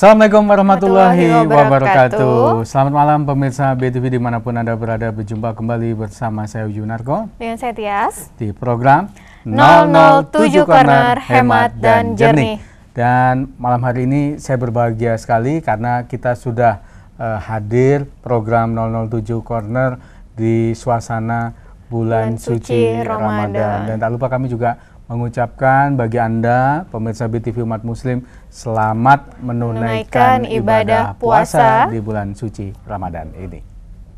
Assalamualaikum warahmatullahi wabarakatuh. Selamat malam pemirsa BTV dimanapun Anda berada. Berjumpa kembali bersama saya Yunarko. Dan saya Tias. Di program 007 Corner Hemat dan Jernih. Dan malam hari ini saya berbahagia sekali karena kita sudah uh, hadir program 007 Corner di suasana bulan, bulan suci, suci Ramadan. Dan tak lupa kami juga mengucapkan bagi Anda pemirsa BTV umat muslim selamat menunaikan, ibadah, ibadah puasa di bulan suci Ramadan ini.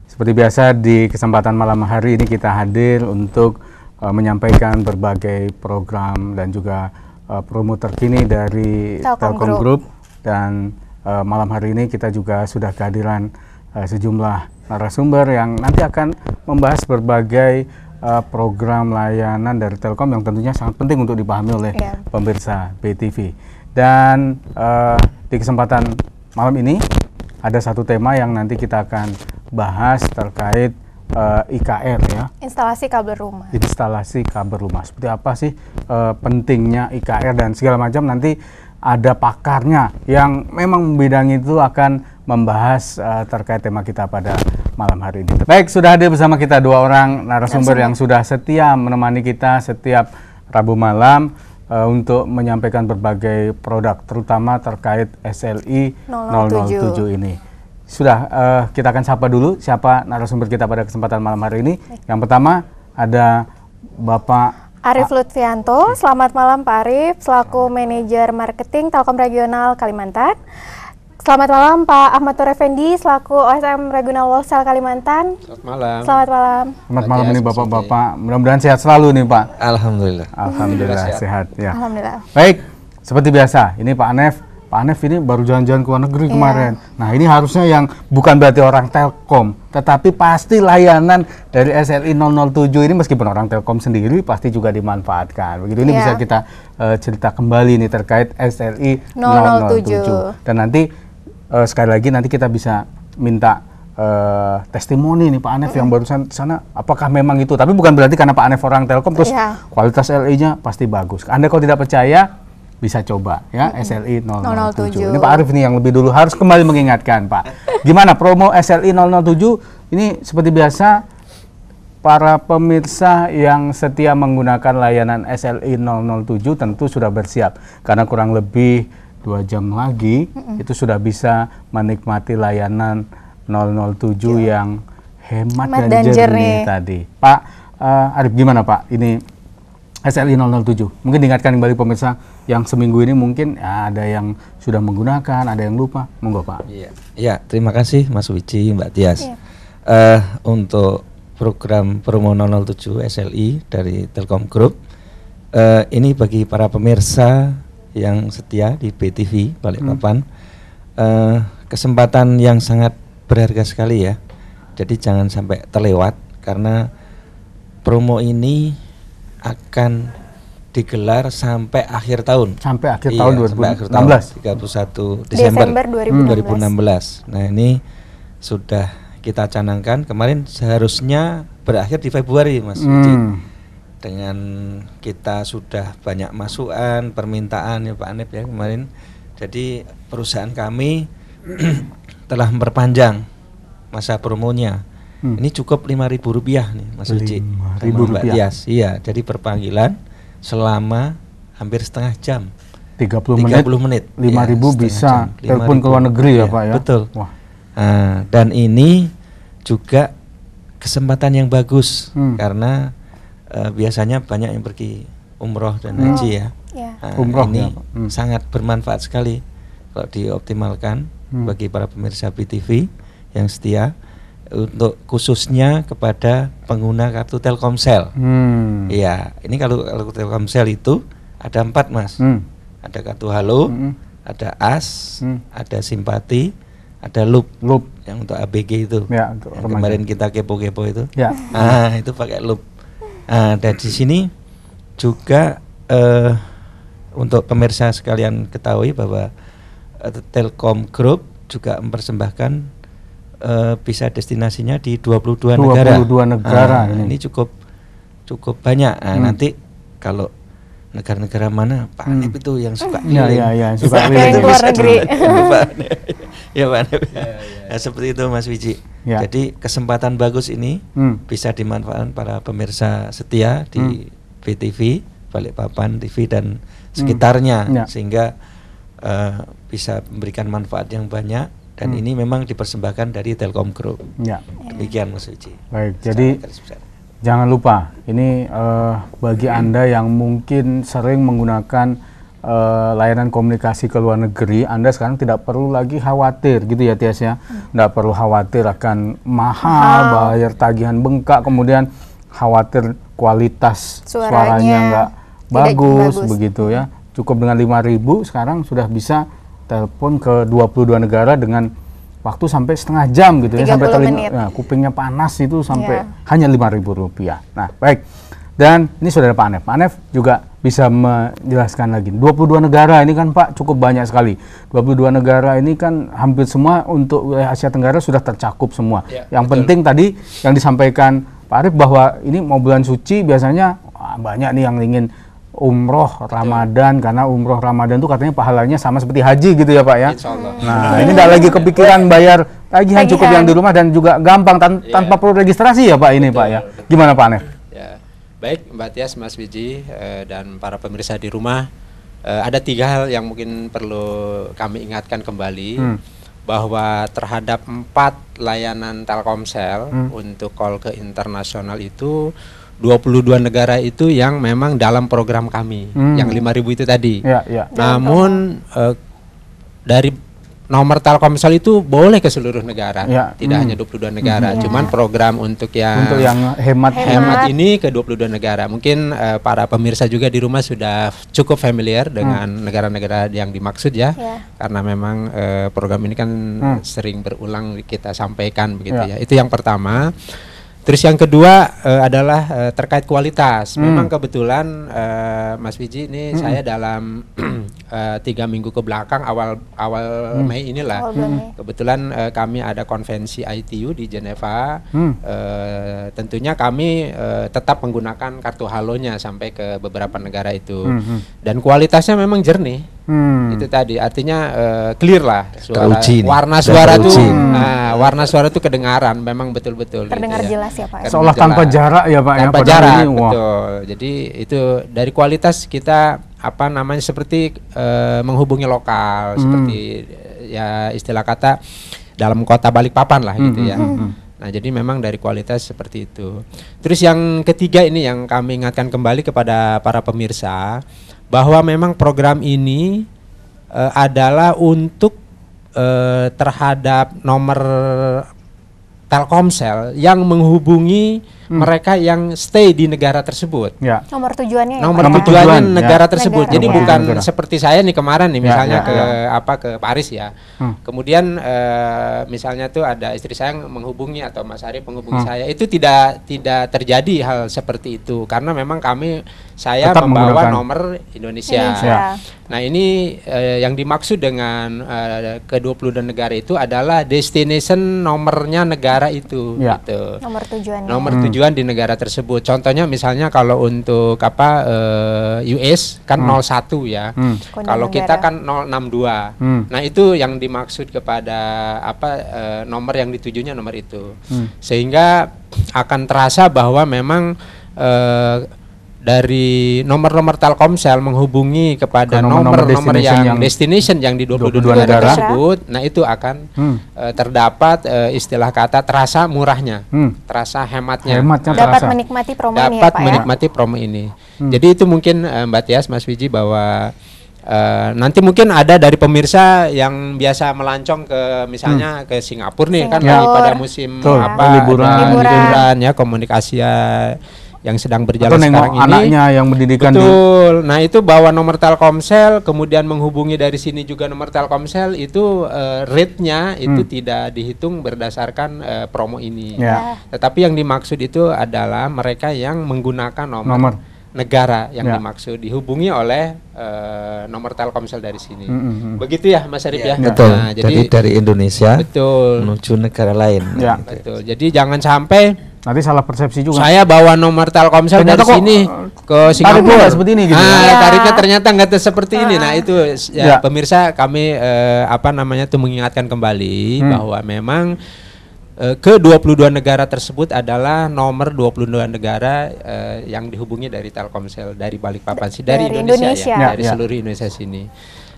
Seperti biasa di kesempatan malam hari ini kita hadir untuk uh, menyampaikan berbagai program dan juga uh, promo terkini dari Telkom, Telkom Group. Group dan uh, malam hari ini kita juga sudah kehadiran uh, sejumlah narasumber yang nanti akan membahas berbagai uh, program layanan dari Telkom yang tentunya sangat penting untuk dipahami oleh yeah. pemirsa BTV. Dan uh, di kesempatan malam ini ada satu tema yang nanti kita akan bahas terkait uh, eh, IKR ya. Instalasi kabel rumah. Instalasi kabel rumah. Seperti apa sih uh, pentingnya IKR dan segala macam nanti ada pakarnya yang memang bidang itu akan membahas uh, terkait tema kita pada malam hari ini. Baik, sudah hadir bersama kita dua orang narasumber yang sudah setia menemani kita setiap Rabu malam uh, untuk menyampaikan berbagai produk terutama terkait SLI 007, 007 ini. Sudah uh, kita akan sapa dulu siapa narasumber kita pada kesempatan malam hari ini. Yang pertama ada Bapak Arif Lutfianto, selamat malam Pak Arif, selaku manajer marketing Telkom Regional Kalimantan. Selamat malam Pak Ahmad Nur selaku OSM Regional Wolsel Kalimantan. Selamat malam. Selamat malam. Selamat malam nih Bapak-bapak. Mudah-mudahan sehat selalu nih Pak. Alhamdulillah. Alhamdulillah sehat. sehat ya. Alhamdulillah. Baik, seperti biasa ini Pak Anef Pak Anef ini baru jalan-jalan ke luar negeri yeah. kemarin. Nah ini harusnya yang bukan berarti orang Telkom, tetapi pasti layanan dari SLI 007 ini meskipun orang Telkom sendiri pasti juga dimanfaatkan. Begitu ini iya. bisa kita uh, cerita kembali nih terkait SLI 007. 007. Dan nanti uh, sekali lagi nanti kita bisa minta uh, testimoni nih Pak Anef mm -hmm. yang barusan sana apakah memang itu tapi bukan berarti karena Pak Anef orang Telkom terus yeah. kualitas LI-nya pasti bagus. Anda kalau tidak percaya bisa coba ya mm -hmm. SLI 007. 007. Ini Pak Arif nih yang lebih dulu harus kembali mengingatkan Pak. Gimana promo SLI 007 e ini seperti biasa para pemirsa yang setia menggunakan layanan SLI 007 e tentu sudah bersiap karena kurang lebih dua jam lagi mm -hmm. itu sudah bisa menikmati layanan 007 yeah. Iya. yang hemat, hemat dan, dan jernih tadi. Pak uh, Arif gimana Pak ini SLI 007 mungkin diingatkan kembali pemirsa yang seminggu ini mungkin ya, ada yang sudah menggunakan ada yang lupa monggo Pak. Iya yeah. yeah, terima kasih Mas Wici Mbak Tias yeah. Iya. uh, untuk program promo 007 SLI dari Telkom Group. Uh, ini bagi para pemirsa yang setia di PTV Balikpapan. Hmm. Uh, kesempatan yang sangat berharga sekali ya. Jadi jangan sampai terlewat karena promo ini akan digelar sampai akhir tahun. Sampai akhir iya, tahun 2016. Sampai akhir tahun 31 Desember, Desember 2016. Hmm, 2016. Nah, ini sudah kita canangkan kemarin seharusnya berakhir di Februari Mas hmm. Uji dengan kita sudah banyak masukan permintaan ya Pak Anip ya kemarin jadi perusahaan kami telah memperpanjang masa promonya hmm. ini cukup lima ribu rupiah nih Mas Uci ribu rupiah Tias. iya jadi perpanggilan selama hampir setengah jam 30 puluh 30 menit Lima ya, ribu bisa telepon ke luar negeri ya, ya Pak ya betul Wah. Nah, dan ini juga kesempatan yang bagus hmm. karena uh, biasanya banyak yang pergi umroh dan hmm. haji ya. Yeah. Ya. Uh, umroh ini hmm. sangat bermanfaat sekali kalau dioptimalkan hmm. bagi para pemirsa BTV yang setia untuk khususnya kepada pengguna kartu Telkomsel. Hmm. Iya, ini kalau kartu Telkomsel itu ada empat mas, hmm. ada kartu Halo, hmm. ada As, hmm. ada Simpati, ada Loop. Loop yang untuk ABG itu. Ya, untuk kemarin kita kepo-kepo itu. Ya. Ah, itu pakai Loop. Nah, dan di sini juga uh, untuk pemirsa sekalian ketahui bahwa uh, Telkom Group juga mempersembahkan uh, bisa destinasinya di 22, 22 negara. 22 negara uh, ini. ini cukup cukup banyak. Nah, hmm. nanti kalau negara-negara mana Pak hmm. itu yang suka ya, ya, ya, suka Ya, negeri ya Pak Anip ya, ya, ya. Nah, seperti itu Mas Wiji ya. jadi kesempatan bagus ini hmm. bisa dimanfaatkan para pemirsa setia di hmm. BTV Balikpapan TV dan hmm. sekitarnya hmm. ya. sehingga uh, bisa memberikan manfaat yang banyak dan hmm. ini memang dipersembahkan dari Telkom Group ya. demikian Mas Wiji baik Secara jadi Jangan lupa, ini uh, bagi Anda yang mungkin sering menggunakan uh, layanan komunikasi ke luar negeri, Anda sekarang tidak perlu lagi khawatir gitu ya Tias ya. Hmm. Tidak perlu khawatir akan mahal, wow. bayar tagihan bengkak, kemudian khawatir kualitas suaranya, suaranya nggak bagus, bagus begitu ya. Cukup dengan 5000 sekarang sudah bisa telepon ke 22 negara dengan waktu sampai setengah jam gitu ya sampai telinga nah, kupingnya panas itu sampai yeah. hanya lima ribu rupiah. Nah baik dan ini saudara Pak Anef, Pak Anef juga bisa menjelaskan lagi 22 negara ini kan Pak cukup banyak sekali 22 negara ini kan hampir semua untuk Asia Tenggara sudah tercakup semua. Yeah, yang betul. penting tadi yang disampaikan Pak Arif bahwa ini mau bulan suci biasanya wah, banyak nih yang ingin umroh Ramadan karena umroh Ramadan tuh katanya pahalanya sama seperti haji gitu ya Pak ya. Nah, ini tidak lagi kepikiran bayar tagihan cukup yang di rumah dan juga gampang tan yeah. tanpa perlu registrasi ya Pak ini betul, Pak ya. Gimana Pak Anef? Ya. Baik, Mbak Tias, Mas Biji eh, dan para pemirsa di rumah, eh, ada tiga hal yang mungkin perlu kami ingatkan kembali. Hmm bahwa terhadap empat layanan Telkomsel hmm. untuk call ke internasional itu 22 negara itu yang memang dalam program kami hmm. yang 5000 itu tadi. Ya, ya. Namun uh, dari nomor Telkomsel itu boleh ke seluruh negara, ya. tidak hmm. hanya 22 negara. Hmm. Cuman program untuk yang untuk yang hemat hemat ini ke 22 negara. Mungkin uh, para pemirsa juga di rumah sudah cukup familiar dengan hmm. negara-negara hmm. yang dimaksud ya. ya. Karena memang uh, program ini kan hmm. sering berulang kita sampaikan begitu ya. ya. Itu yang pertama. Terus yang kedua uh, adalah uh, terkait kualitas. Hmm. Memang kebetulan uh, Mas Wiji ini hmm. saya dalam uh, tiga minggu ke belakang awal awal hmm. Mei inilah. hmm. Kebetulan uh, kami ada konvensi ITU di Geneva. Hmm. Uh, tentunya kami uh, tetap menggunakan kartu halonya sampai ke beberapa negara itu. Hmm. hmm. Dan kualitasnya memang jernih Hmm. Itu tadi artinya uh, clear lah suara warna suara tuh nah, warna suara tuh kedengaran memang betul-betul gitu terdengar gitu jelas ya Pak. Ya? Seolah tanpa jarak ya Pak ya, tanpa ya. jarak ini, wah. betul. Jadi itu dari kualitas kita apa namanya seperti uh, menghubungi lokal hmm. seperti ya istilah kata dalam kota Balikpapan lah gitu hmm. gitu ya. Hmm, hmm. Nah, jadi memang dari kualitas seperti itu. Terus yang ketiga ini yang kami ingatkan kembali kepada para pemirsa bahwa memang program ini uh, adalah untuk uh, terhadap nomor Telkomsel yang menghubungi hmm. mereka yang stay di negara tersebut. Ya. Nomor tujuannya. Ya, nomor, nomor tujuannya tujuan, negara ya. tersebut. Negara. Jadi nomor bukan negara. seperti saya nih kemarin nih ya, misalnya ya, ya, ke ya. apa ke Paris ya. Hmm. Kemudian uh, misalnya tuh ada istri saya yang menghubungi atau Mas Ari menghubungi hmm. saya itu tidak tidak terjadi hal seperti itu karena memang kami saya Tetap membawa nomor Indonesia. Indonesia. Ya Nah ini eh, yang dimaksud dengan eh, ke-20 negara itu adalah destination nomornya negara itu ya. gitu. Nomor tujuan. Nomor hmm. tujuan di negara tersebut. Contohnya misalnya kalau untuk apa eh, US kan hmm. 01 ya. Hmm. kalau kita kan 062. Hmm. Nah itu yang dimaksud kepada apa eh, nomor yang ditujunya nomor itu. Hmm. Sehingga akan terasa bahwa memang eh, dari nomor-nomor Telkomsel menghubungi kepada nomor-nomor ke yang, yang destination yang di 22, 22 negara tersebut, nah itu akan hmm. e, terdapat e, istilah kata terasa murahnya, hmm. terasa hematnya. hematnya terasa. dapat menikmati promo dapat ini ya, ya? menikmati ya? promo ini. Hmm. Jadi itu mungkin e, Mbak Tias, Mas Wiji bahwa Uh, nanti mungkin ada dari pemirsa yang biasa melancong ke misalnya hmm. ke Singapura nih kan, Singapura. kan lagi pada musim Tuh, apa liburan, liburan. liburan ya komunikasi ya yang sedang berjalan Atau sekarang ini. anaknya yang mendidikan Betul. Nah, itu bawa nomor Telkomsel kemudian menghubungi dari sini juga nomor Telkomsel itu uh, rate-nya itu hmm. tidak dihitung berdasarkan uh, promo ini. Ya. Yeah. Tetapi yang dimaksud itu adalah mereka yang menggunakan nomor, nomor. negara yang yeah. dimaksud dihubungi oleh uh, nomor Telkomsel dari sini. Mm -hmm. Begitu ya Mas Arif yeah. ya. Betul. Nah, jadi, dari Indonesia betul. menuju negara lain. Yeah. Ya. Betul. Jadi jangan sampai Nanti salah persepsi juga. Saya bawa nomor Telkomsel ternyata dari sini ke Singapura. seperti ini gitu. Nah, ya. Ah, iya. ternyata nggak seperti ini. Nah, itu ya, ya. pemirsa kami eh, apa namanya itu mengingatkan kembali hmm. bahwa memang eh, ke 22 negara tersebut adalah nomor 22 negara eh, yang dihubungi dari Telkomsel dari Balikpapan sih dari, dari Indonesia, ya, Indonesia ya, ya dari ya. seluruh Indonesia sini.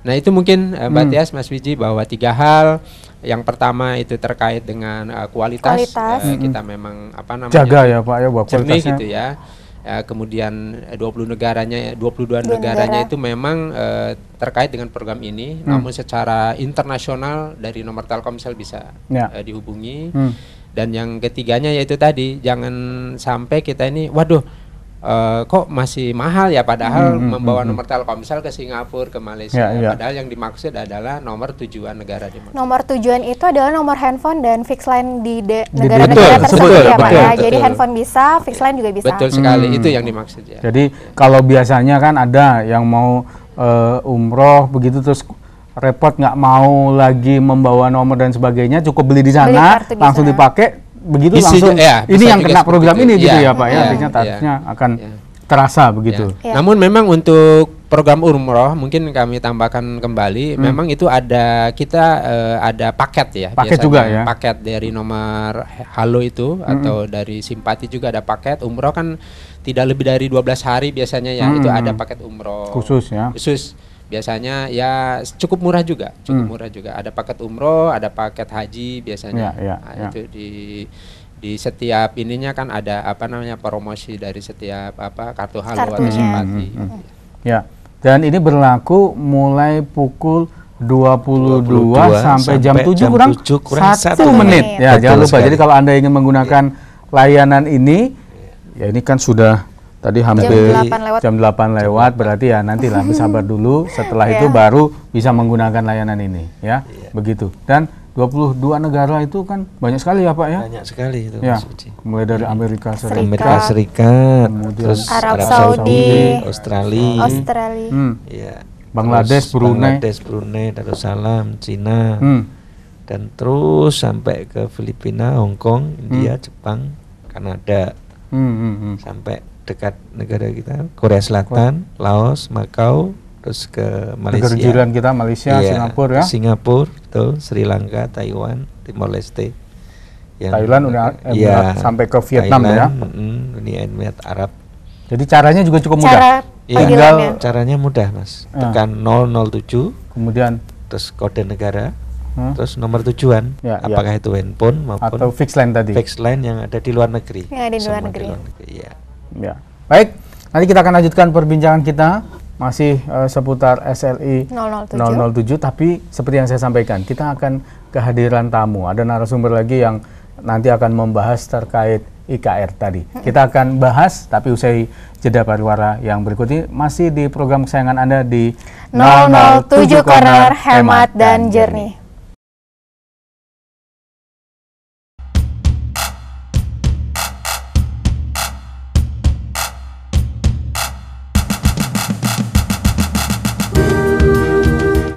Nah itu mungkin uh, Mbak hmm. Tias, Mas Wiji bahwa tiga hal. Yang pertama itu terkait dengan uh, kualitas, kualitas. Uh, kita hmm. memang apa namanya jaga ya Pak ya buat kualitasnya gitu ya. Uh, kemudian 20 negaranya 22 negaranya itu memang uh, terkait dengan program ini hmm. namun secara internasional dari nomor Telkomsel bisa ya. uh, dihubungi hmm. dan yang ketiganya yaitu tadi jangan sampai kita ini waduh Uh, kok masih mahal ya padahal hmm, hmm membawa hmm, hmm. nomor Telkomsel ke Singapura ke Malaysia yeah, yeah. padahal yang dimaksud adalah nomor tujuan negara di nomor tujuan itu adalah nomor handphone dan fixed line di negara-negara tersebut betul, ya Pak betul, betul. jadi handphone bisa fixed line juga bisa betul sekali hmm. itu yang dimaksud ya jadi ya. kalau biasanya kan ada yang mau uh, umroh begitu terus repot nggak mau lagi membawa nomor dan sebagainya cukup beli di sana langsung dipakai begitu Isinya, langsung ya, ini yang kena program ini gitu ya, ya Pak ya, ya artinya iya, tarifnya ya, akan ya. terasa begitu. Ya. Namun memang untuk program umroh mungkin kami tambahkan kembali hmm. memang itu ada kita uh, ada paket ya paket juga ya paket dari nomor halo itu hmm. atau dari simpati juga ada paket umroh kan tidak lebih dari 12 hari biasanya ya hmm. itu ada paket umroh khusus ya khusus biasanya ya cukup murah juga cukup hmm. murah juga ada paket umroh ada paket haji biasanya ya, ya, nah, ya. itu di di setiap ininya kan ada apa namanya promosi dari setiap apa kartu halo atau simpati. Hmm, hmm, hmm. Iya. Ya. Dan ini berlaku mulai pukul 22, 22 sampai, sampai jam 7 kurang, satu menit. menit. Ya, jangan lupa. Sekali. Jadi kalau Anda ingin menggunakan iya. layanan ini ya ini kan sudah Tadi hampir jam 8 lewat, jam 8 lewat berarti ya nantilah bersabar dulu setelah yeah. itu ya. baru bisa menggunakan layanan ini ya. Yeah. Begitu. Dan 22 negara itu kan banyak sekali ya Pak ya? Banyak sekali itu ya. Mulai dari Amerika Serikat, Amerika Serikat Kemudian terus Arab, Arab Saudi, Saudi, Australia, Australia. Hmm. Ya. Bangladesh, terus Brunei, Bangladesh, Brunei, Darussalam, Cina. Hmm. Dan terus sampai ke Filipina, Hong Kong, India, hmm. Jepang, Kanada. Hmm, hmm, hmm. Sampai dekat negara kita Korea Selatan, oh. Laos, Makau, terus ke Malaysia. Negara kita Malaysia, iya, Singapura ya. Singapura, betul, Sri Lanka, Taiwan, Timor Leste. Yang Thailand Uni Emirat ya, sampai ke Vietnam ya. Thailand, ya. Mm, Uni Emirat Arab. Jadi caranya juga cukup mudah. Cara ya, tinggal caranya mudah, Mas. Ah. Tekan Ya. 007, kemudian terus kode negara, hmm? terus nomor tujuan. Ya, ya. apakah ya. itu handphone maupun atau fixed line tadi. Fixed line yang ada di luar negeri. Yang ada di luar negeri. Di luar negeri ya. Ya. Baik, nanti kita akan lanjutkan perbincangan kita masih uh, seputar SLI 007. 007 tapi seperti yang saya sampaikan kita akan kehadiran tamu ada narasumber lagi yang nanti akan membahas terkait IKR tadi. Kita akan bahas tapi usai jeda pariwara yang berikut ini masih di program kesayangan Anda di 007 Corner Hemat dan Jernih.